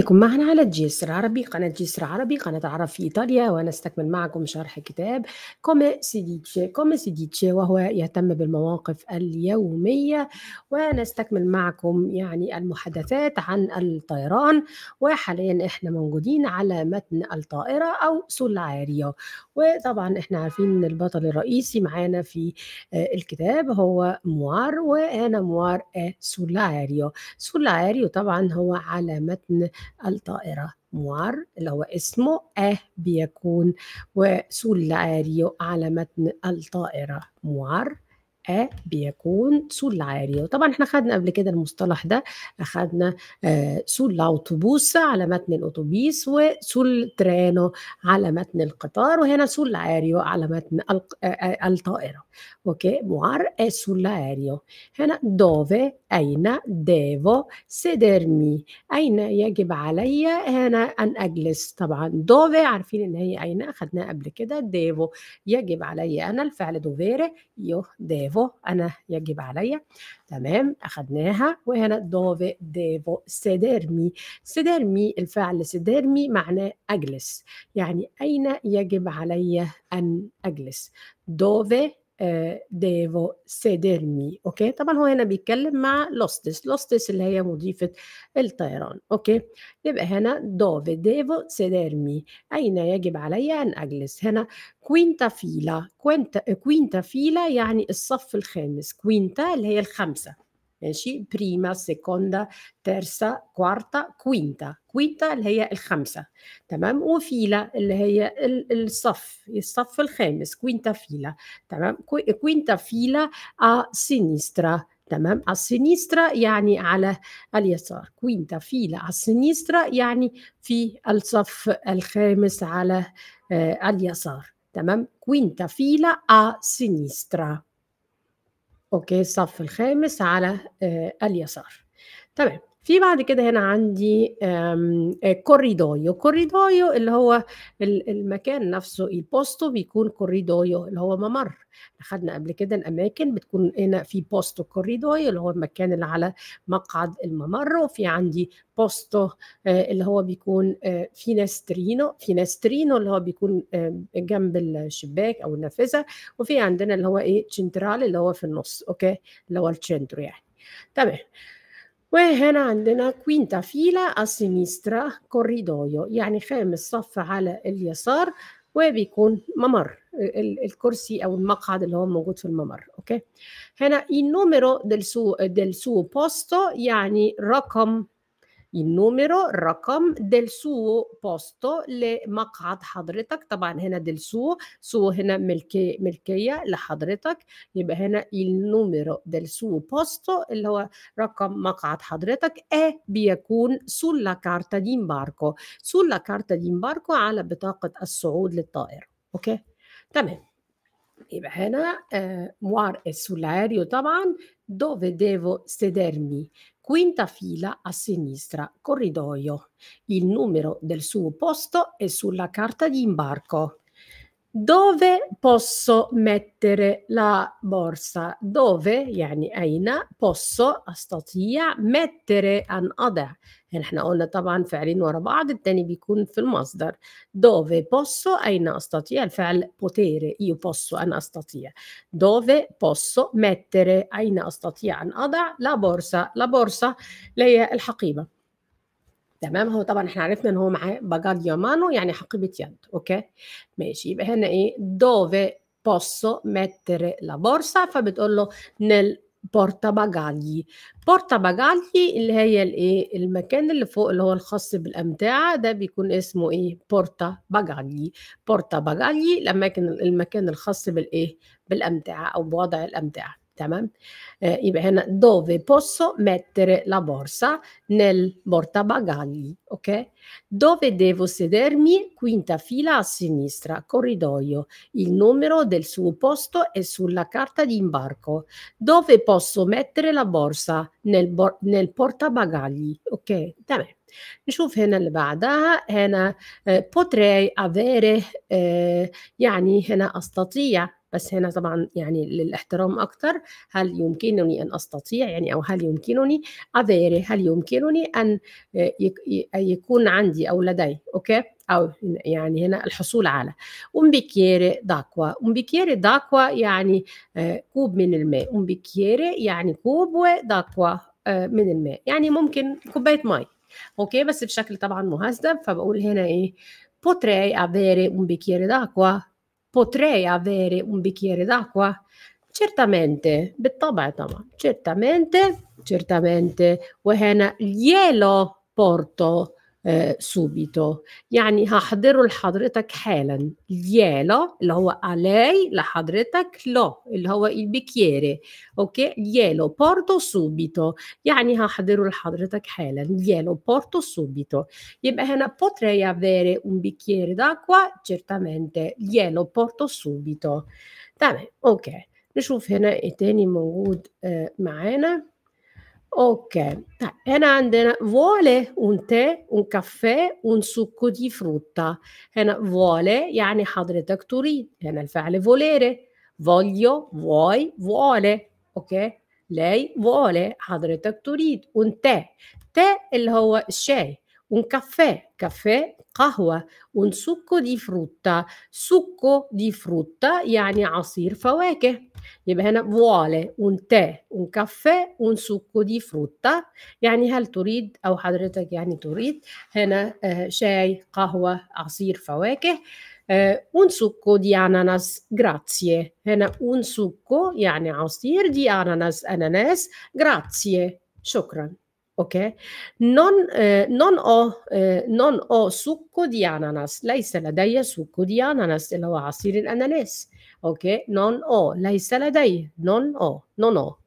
بكم معنا على الجسر عربي قناة جسر عربي قناة عرب في إيطاليا ونستكمل معكم شرح كتاب كومي سيديتشي كومي سيديتشي وهو يهتم بالمواقف اليومية ونستكمل معكم يعني المحادثات عن الطيران وحاليا احنا موجودين على متن الطائرة أو سولاريو وطبعا احنا عارفين ان البطل الرئيسي معانا في آه، الكتاب هو موار وأنا موار آه، سولاريو سولاريو طبعا هو على متن الطائرة موار اللي هو اسمه أه بيكون العاريو على متن الطائرة موار أ بيكون العارية طبعا احنا خدنا قبل كده المصطلح ده أخدنا آه، سول الاوتوبوس على متن الأوتوبيس وسول ترانو على متن القطار وهنا سول العارية على متن آه، آه، الطائرة أوكي موار إيه سول العارية هنا دوفي أين ديفو سيدرمي أين يجب علي هنا أن أجلس طبعا دوفي عارفين إن هي أين أخدناها قبل كده ديفو يجب علي أنا الفعل دوفيري يو ديفو ديفو انا يجب عليا تمام اخذناها وهنا دوفي ديفو سيديرمي سيديرمي الفعل سيديرمي معناه اجلس يعني اين يجب علي ان اجلس دوفي آه، ديفو سيديرمي اوكي طبعا هو هنا بيتكلم مع لوستس لوستس اللي هي مضيفة الطيران اوكي يبقى هنا دوفي ديفو سيديرمي اين يجب علي ان اجلس هنا كوينتا فيلا كوينتا, كوينتا فيلا يعني الصف الخامس كوينتا اللي هي الخامسة ماشي بريما سيكوندا تيرسا كوارتا كوينتا كوينتا اللي هي الخمسة تمام وفيلا اللي هي الصف الصف الخامس كوينتا فيلا تمام كوينتا فيلا ا سينيسترا تمام على السينيسترا يعني على اليسار كوينتا فيلا على السينيسترا يعني في الصف الخامس على آه، اليسار تمام كوينتا فيلا ا سينيسترا اوكي الصف الخامس على آه، اليسار تمام في بعد كده هنا عندي كوريدويو كوريدويو آه، اللي هو المكان نفسه البوستو بيكون كوريدويو اللي هو ممر خدنا قبل كده الاماكن بتكون هنا في بوستو كوريدويو اللي هو المكان اللي على مقعد الممر وفي عندي بوستو آه، اللي هو بيكون فيناسترينو آه، فيناسترينو اللي هو بيكون جنب الشباك او النافذه وفي عندنا اللي هو ايه تشنترال اللي هو في النص اوكي اللي هو التشنترو يعني تمام وهنا عندنا كوينتا فيلا السينيسترا كوريدويو يعني خامس صف على اليسار وبيكون ممر الكرسي او المقعد اللي هو موجود في الممر اوكي هنا il numero del suo del suo posto يعني رقم il numero الرقم del suo posto لمقعد حضرتك طبعا هنا del suo suo هنا ملكي ملكية لحضرتك يبقى هنا il numero del suo posto اللي هو رقم مقعد حضرتك è بيكون sulla carta di imbarco sulla carta di imbarco على بطاقة الصعود للطائرة اوكي تمام يبقى هنا موار السولاريو طبعا dove devo سيدرمي quinta fila a sinistra, corridoio. Il numero del suo posto è sulla carta di imbarco dove posso mettere la borsa? Dove يعني أين posso أستطيع mettere أن أضع يعني احنا قلنا طبعا فعلين ورا بعض التاني بيكون في المصدر dove posso أين أستطيع الفعل potere io posso أن أستطيع dove posso mettere أين أستطيع أن أضع la borsa la borsa اللي هي الحقيبة تمام هو طبعا احنا عرفنا ان هو معاه باجاد يامانو يعني حقيبه يد اوكي ماشي يبقى هنا ايه دوفي posso mettere la borsa فبتقول له nel بورتا باجالي بورتا باجالي اللي هي الايه المكان اللي فوق اللي هو الخاص بالامتعه ده بيكون اسمه ايه بورتا باجالي بورتا باجالي الاماكن المكان الخاص بالايه بالامتعه او بوضع الامتعه تمام آه يبقى هنا dove posso mettere la borsa nel portabagagli ok dove devo sedermi quinta fila a sinistra corridoio il numero del suo posto è sulla carta di imbarco dove posso mettere la borsa nel بر... nel portabagagli ok تمام نشوف هنا اللي بعدها هنا potrei avere آه, يعني هنا استطيع بس هنا طبعا يعني للاحترام أكثر هل يمكنني أن أستطيع يعني أو هل يمكنني أذيري هل يمكنني أن يكون عندي أو لدي أوكي أو يعني هنا الحصول على أمبيكيري داكوا أمبيكيري داكوا يعني آه، كوب من الماء أمبيكيري يعني كوب وداكوا آه، من الماء يعني ممكن كوباية ماء أوكي بس بشكل طبعا مهذب فبقول هنا إيه potrei avere un bicchiere d'acqua potrei avere un bicchiere d'acqua? Certamente, oh, certamente, certamente, وهنا glielo porto, subito يعني هحضره لحضرتك حالا اليالا اللي هو علي لحضرتك لو اللي هو البكيري اوكي يالو بورتو subito يعني هحضره لحضرتك حالا يالو porto subito يبقى هنا potrei avere un bicchiere d'acqua certamente يالو porto subito تمام اوكي نشوف هنا ايه تاني موجود معانا Ok, Enanden vuole un tè, un caffè, un succo di frutta. هنا vuole يعني حضرتك تريد. هنا الفعل volere. Voglio, vuoi, vuole. Ok? Lei vuole, حضرتك تريد. Un tè. Tè il هو الشاي. un caffè, caffè قهوة ونسكو دي فروتا سكو دي فروتا يعني عصير فواكه يبقى هنا فوالي un تي un كافيه un سكو دي فروتا يعني هل تريد أو حضرتك يعني تريد هنا شاي قهوة عصير فواكه un succo di ananas grazie هنا un succo يعني عصير دي ananas أناناس grazie شكرا ok? Non, eh, non, ho, eh, non ho succo di ananas. ليس لدي succo di ananas اللي هو عصير الأناناس. Ok? Non ho. ليس لدي. Non ho. Non ho.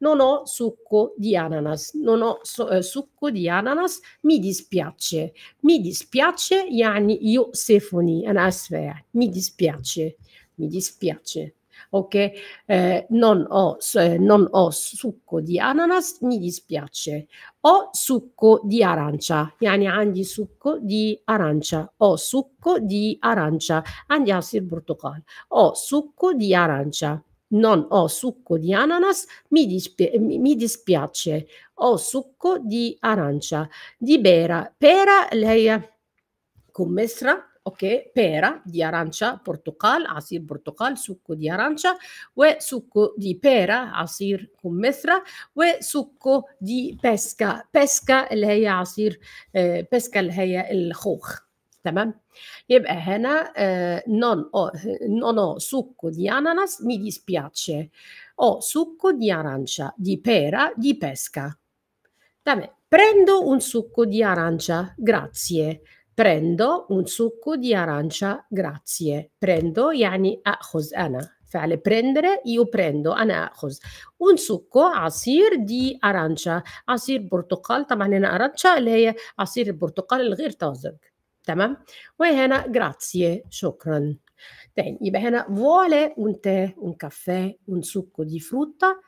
Non ho succo di ananas. Non ho su, eh, succo di ananas. Mi dispiace. Mi dispiace. يعني يؤسفني. أنا أسفة Mi dispiace. Mi dispiace ok? Eh, non, ho, eh, non ho succo di ananas, mi dispiace. Ho succo di arancia, yani عندي succo di arancia, ho succo di arancia, عندي عصير برتقال, ho succo di arancia. Non ho succo di ananas, mi, dispi mi dispiace. Ho succo di arancia. Di pera, pera lei è commestra, اوكي بيرا دي ارانشا برتقال عصير برتقال سكو دي ارانشا وسكو دي بيرا عصير كمثرى وسكو دي بسكا بسكا اللي هي عصير بسكا اللي هي الخوخ تمام يبقى هنا نون او نون او سكو دي اناناس مي dispiace او سكو دي arancia دي pera دي pesca تمام prendo un succo di arancia grazie prendo un succo di arancia, grazie. Prendo, يعني أخذ أنا. فعل prendere, io prendo, أنا أخذ. Un succo asir di arancia. Asir برتقال طبعا arancia, lei asir هي il البرتقال الغير طازج. تمام؟ grazie, شكرا. تاني يبقى vuole un tè, un caffè, un succo di frutta,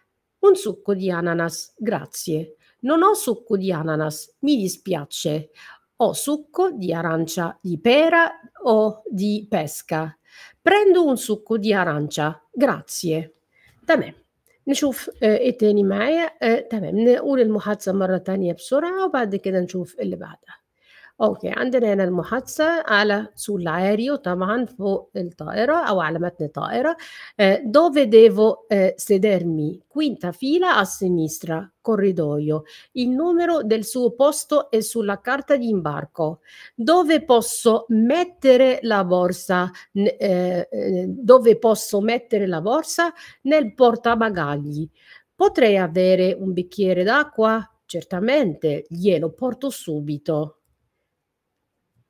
un succo di ananas, grazie. Non ho succo di ananas, mi dispiace o succo di arancia di pera o di pesca. Prendo un succo di arancia. Grazie. تمام نشوف اه ايه تاني معايا اه تمام نقول المحادثة مرة تانية بسرعة وبعد كده نشوف اللي بعدها اوكي عندنا هنا المحادثه على سول عاري وطبعا فوق الطائره او على متن الطائره dove devo sedermi quinta fila a sinistra corridoio il numero del suo posto è sulla carta di imbarco dove posso mettere la borsa eh, eh, dove posso mettere la borsa nel portabagagli potrei avere un bicchiere d'acqua certamente glielo porto subito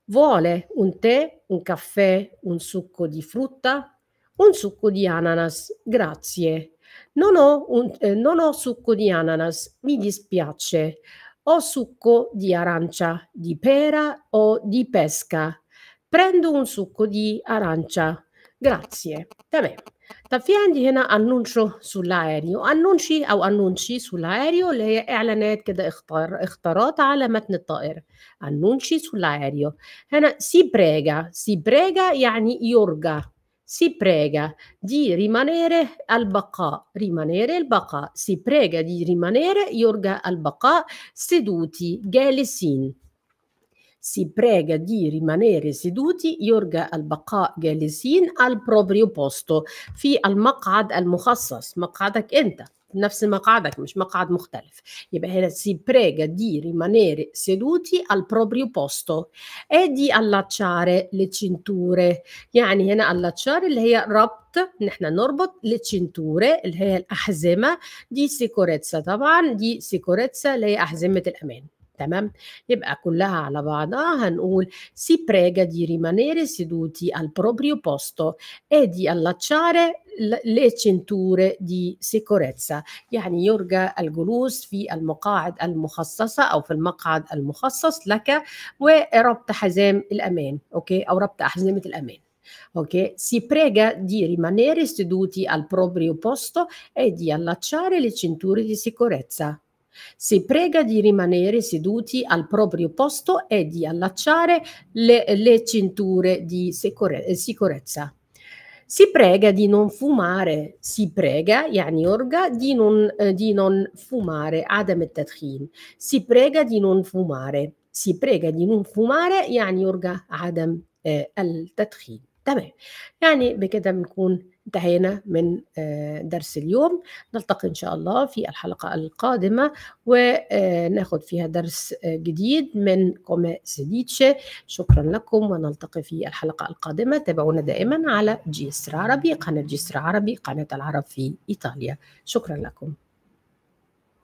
vuole un tè, un caffè, un succo di frutta, un succo di ananas, grazie. Non ho, un, eh, non ho succo di ananas, mi dispiace. Ho succo di arancia, di pera o di pesca. Prendo un succo di arancia, grazie. Da me. طب في عندي هنا أنونشو سولاريو أنونشي أو أنونشي سولاريو اللي هي إعلانات كده اختار اختارات على متن الطائرة أنونشي سولاريو هنا سي بريجا يعني يرجى يعني prega سي rimanere دي ريمانيري البقاء ريمانيري البقاء سي prega دي ريمانيري yorga البقاء سيدوتي جالسين si prega di rimanere seduti يرجى البقاء جالسين al proprio posto في المقعد المخصص مقعدك انت نفس مقعدك مش مقعد مختلف يبقى هنا si prega di rimanere seduti al proprio posto e di allacciare le cinture يعني هنا allacciare اللي هي ربط ان احنا نربط للتشنتوره اللي هي الاحزمه دي سيكوريتسا طبعا دي سيكوريتسا اللي هي احزمه الامان تمام يبقى كلها على بعضها هنقول si prega di rimanere seduti al proprio posto e di allacciare le cinture di sicurezza يعني يرجى الجلوس في المقاعد المخصصة أو في المقعد المخصص لك وربط حزام الأمان أوكي أو ربط أحزمة الأمان Ok, si prega di rimanere seduti al proprio posto e di allacciare le cinture di sicurezza. Si prega di rimanere seduti al proprio posto e di allacciare le, le cinture di eh, sicurezza. Si prega di non fumare, si prega, يعني orga, di non, eh, di non fumare, عدم التدخين. Si prega di non fumare, si prega di non fumare, يعني orga, عدم eh, التدخين. تمام. يعني بكده بنكون انتهينا من آه، درس اليوم نلتقي إن شاء الله في الحلقة القادمة وناخذ آه، فيها درس آه، جديد من كوما سديتشي شكرا لكم ونلتقي في الحلقة القادمة تابعونا دائما على جيسر عربي قناة جيسر عربي قناة العرب في إيطاليا شكرا لكم